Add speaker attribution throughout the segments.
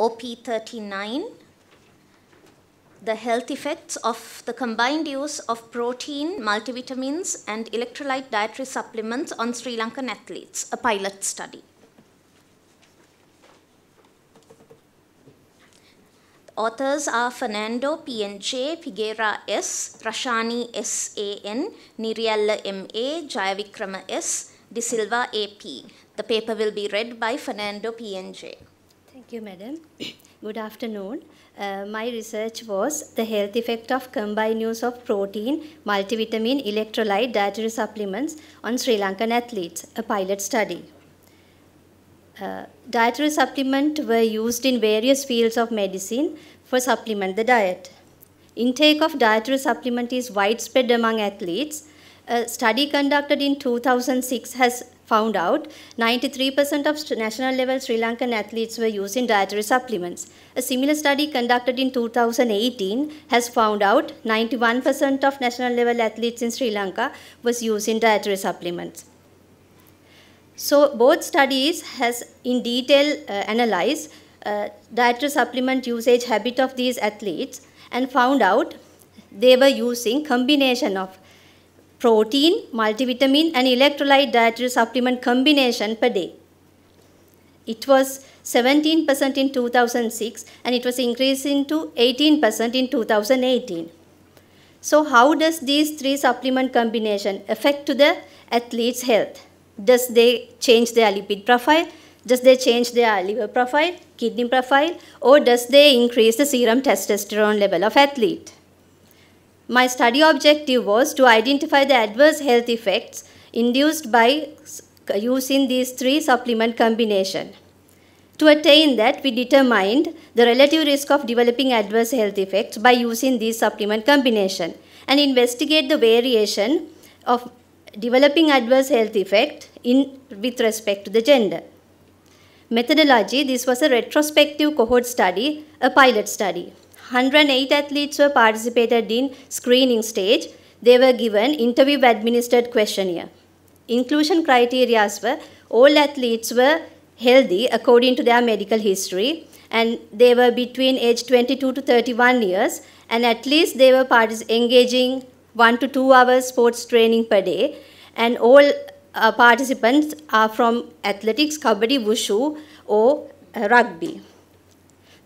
Speaker 1: OP39, the health effects of the combined use of protein, multivitamins, and electrolyte dietary supplements on Sri Lankan athletes, a pilot study. The authors are Fernando PNJ, Figuera S, Rashani SAN, Niriella MA, Jayavikrama S, De Silva AP. The paper will be read by Fernando PNJ. Thank you, Madam. Good afternoon. Uh, my research was the health effect of combined use of protein, multivitamin, electrolyte, dietary supplements on Sri Lankan athletes, a pilot study. Uh, dietary supplements were used in various fields of medicine for supplement the diet. Intake of dietary supplement is widespread among athletes. A study conducted in 2006 has found out 93% of national level Sri Lankan athletes were using dietary supplements. A similar study conducted in 2018 has found out 91% of national level athletes in Sri Lanka was using dietary supplements. So both studies has in detail uh, analyzed uh, dietary supplement usage habit of these athletes and found out they were using combination of protein, multivitamin and electrolyte dietary supplement combination per day. It was 17% in 2006 and it was increasing to 18% in 2018. So how does these three supplement combination affect to the athlete's health? Does they change their lipid profile? Does they change their liver profile, kidney profile? Or does they increase the serum testosterone level of athlete? My study objective was to identify the adverse health effects induced by using these three supplement combination. To attain that, we determined the relative risk of developing adverse health effects by using these supplement combination and investigate the variation of developing adverse health effect in, with respect to the gender. Methodology, this was a retrospective cohort study, a pilot study. 108 athletes were participated in screening stage. They were given interview administered questionnaire. Inclusion criteria were all athletes were healthy according to their medical history and they were between age 22 to 31 years and at least they were engaging 1 to 2 hours sports training per day and all uh, participants are from athletics, kabaddi, wushu or uh, rugby.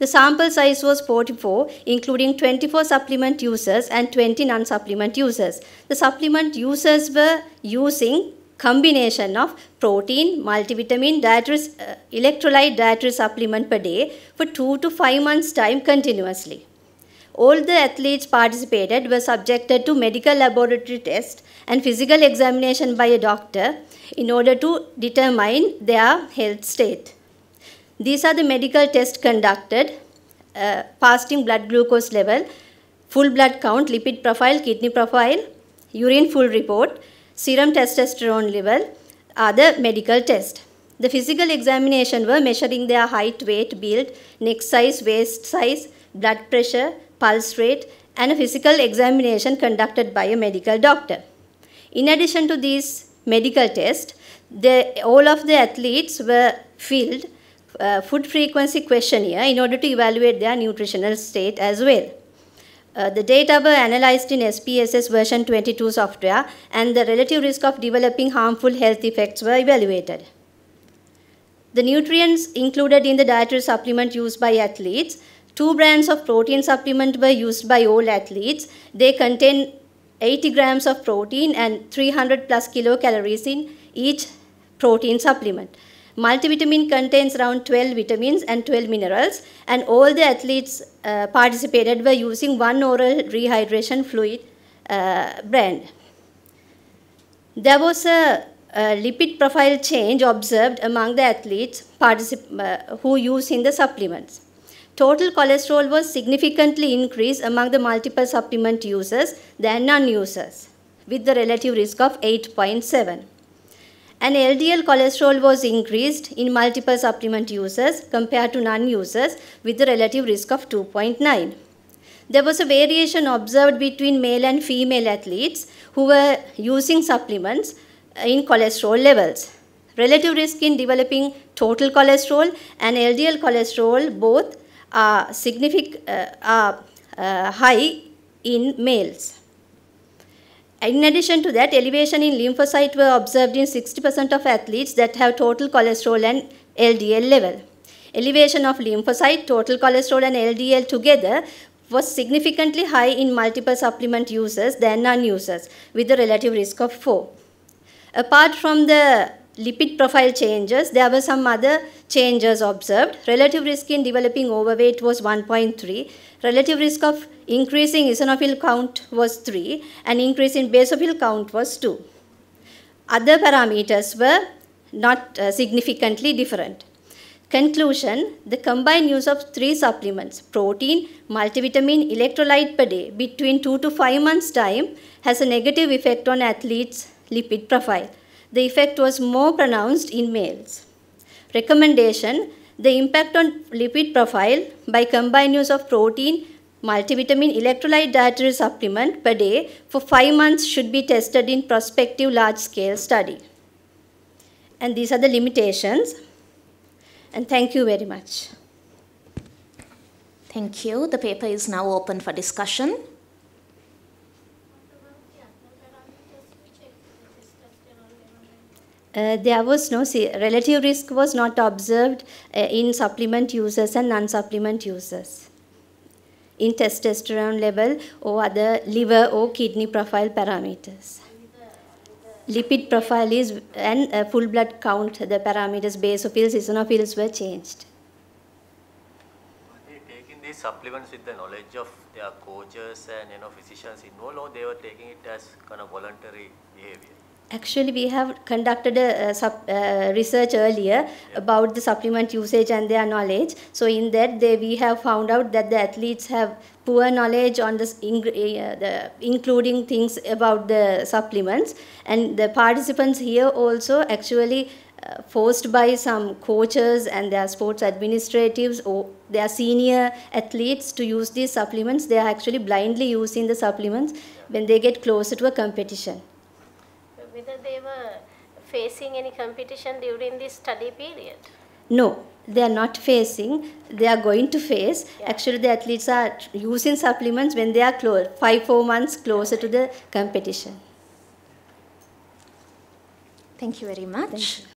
Speaker 1: The sample size was 44, including 24 supplement users and 20 non-supplement users. The supplement users were using combination of protein, multivitamin, dietary, uh, electrolyte dietary supplement per day for 2 to 5 months time continuously. All the athletes participated were subjected to medical laboratory test and physical examination by a doctor in order to determine their health state. These are the medical tests conducted, uh, fasting blood glucose level, full blood count, lipid profile, kidney profile, urine full report, serum testosterone level are the medical tests? The physical examination were measuring their height, weight, build, neck size, waist size, blood pressure, pulse rate and a physical examination conducted by a medical doctor. In addition to these medical tests, all of the athletes were filled uh, food frequency questionnaire in order to evaluate their nutritional state as well. Uh, the data were analyzed in SPSS version 22 software and the relative risk of developing harmful health effects were evaluated. The nutrients included in the dietary supplement used by athletes, two brands of protein supplement were used by all athletes. They contain 80 grams of protein and 300 plus kilocalories in each protein supplement. Multivitamin contains around 12 vitamins and 12 minerals and all the athletes uh, participated were using one oral rehydration fluid uh, brand. There was a, a, lipid profile change observed among the athletes uh, who use in the supplements. Total cholesterol was significantly increased among the multiple supplement users than non-users with the relative risk of 8.7 and LDL cholesterol was increased in multiple supplement users compared to non-users with a relative risk of 2.9. There was a variation observed between male and female athletes who were using supplements uh, in cholesterol levels. Relative risk in developing total cholesterol and LDL cholesterol both are, significant, uh, are uh, high in males. In addition to that, elevation in lymphocyte were observed in 60% of athletes that have total cholesterol and LDL level. Elevation of lymphocyte, total cholesterol and LDL together was significantly high in multiple supplement users than non-users with a relative risk of 4. Apart from the lipid profile changes, there were some other changes observed. Relative risk in developing overweight was 1.3. Relative risk of increasing eosinophil count was 3 and increase in basophil count was 2. Other parameters were not uh, significantly different. Conclusion, the combined use of three supplements, protein, multivitamin, electrolyte per day between 2 to 5 months time has a negative effect on athletes' lipid profile the effect was more pronounced in males. Recommendation The impact on lipid profile by combined use of protein, multivitamin, electrolyte dietary supplement per day for 5 months should be tested in prospective large scale study. And these are the limitations. And thank you very much. Thank you. The paper is now open for discussion. Uh, there was no relative risk was not observed uh, in supplement users and non-supplement users in testosterone level or other liver or kidney profile parameters. Lipid profile is and uh, full blood count, the parameters, basophils, eosinophils were changed. Were they taking these supplements with the knowledge of their coaches and you know physicians involved or they were taking it as kind of voluntary behavior? Actually, we have conducted a, a sub, uh, research earlier about the supplement usage and their knowledge. So in that, they, we have found out that the athletes have poor knowledge on this, eh, uh, the including things about the supplements. And the participants here also actually uh, forced by some coaches and their sports administrators or their senior athletes to use these supplements. They are actually blindly using the supplements when they get closer to a competition whether they were facing any competition during this study period? No, they are not facing. They are going to face. Yeah. Actually, the athletes are using supplements when they are close, five, four months closer to the competition. Thank you very much.